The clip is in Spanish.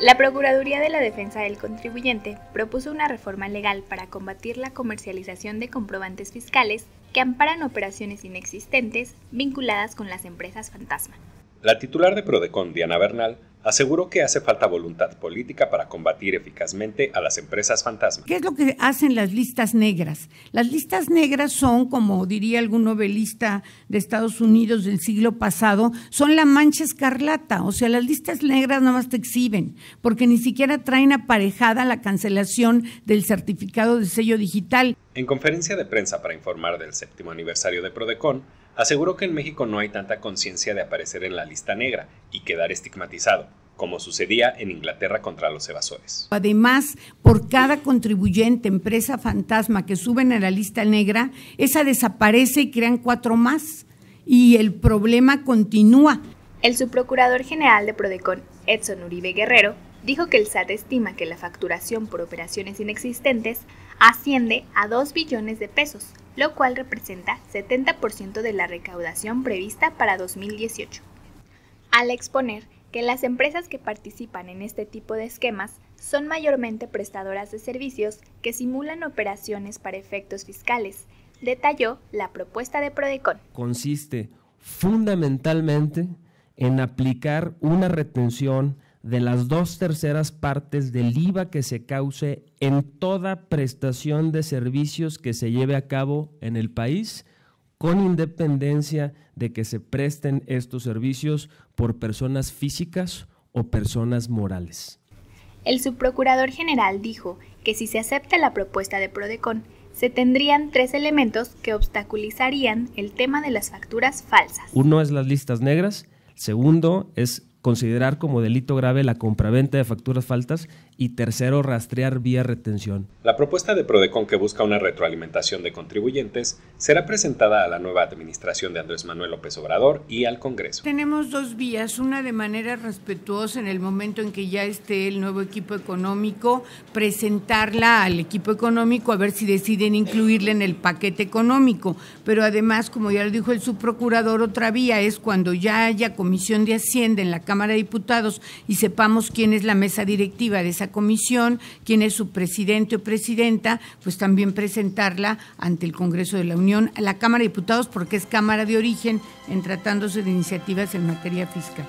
La Procuraduría de la Defensa del Contribuyente propuso una reforma legal para combatir la comercialización de comprobantes fiscales que amparan operaciones inexistentes vinculadas con las empresas fantasma. La titular de Prodecon, Diana Bernal, aseguró que hace falta voluntad política para combatir eficazmente a las empresas fantasmas. ¿Qué es lo que hacen las listas negras? Las listas negras son, como diría algún novelista de Estados Unidos del siglo pasado, son la mancha escarlata. O sea, las listas negras nada más te exhiben, porque ni siquiera traen aparejada la cancelación del certificado de sello digital. En conferencia de prensa para informar del séptimo aniversario de Prodecon, aseguró que en México no hay tanta conciencia de aparecer en la lista negra y quedar estigmatizado, como sucedía en Inglaterra contra los evasores. Además, por cada contribuyente, empresa fantasma que suben a la lista negra, esa desaparece y crean cuatro más. Y el problema continúa. El subprocurador general de Prodecon, Edson Uribe Guerrero, dijo que el SAT estima que la facturación por operaciones inexistentes asciende a 2 billones de pesos, lo cual representa 70% de la recaudación prevista para 2018. Al exponer que las empresas que participan en este tipo de esquemas son mayormente prestadoras de servicios que simulan operaciones para efectos fiscales, detalló la propuesta de Prodecon. Consiste fundamentalmente en aplicar una retención de las dos terceras partes del IVA que se cause en toda prestación de servicios que se lleve a cabo en el país, con independencia de que se presten estos servicios por personas físicas o personas morales. El subprocurador general dijo que si se acepta la propuesta de Prodecon, se tendrían tres elementos que obstaculizarían el tema de las facturas falsas. Uno es las listas negras, segundo es considerar como delito grave la compraventa de facturas faltas y tercero, rastrear vía retención. La propuesta de Prodecon que busca una retroalimentación de contribuyentes será presentada a la nueva administración de Andrés Manuel López Obrador y al Congreso. Tenemos dos vías, una de manera respetuosa en el momento en que ya esté el nuevo equipo económico, presentarla al equipo económico a ver si deciden incluirla en el paquete económico, pero además, como ya lo dijo el subprocurador, otra vía es cuando ya haya comisión de Hacienda en la Cámara Cámara de Diputados y sepamos quién es la mesa directiva de esa comisión, quién es su presidente o presidenta, pues también presentarla ante el Congreso de la Unión, a la Cámara de Diputados, porque es Cámara de origen en tratándose de iniciativas en materia fiscal.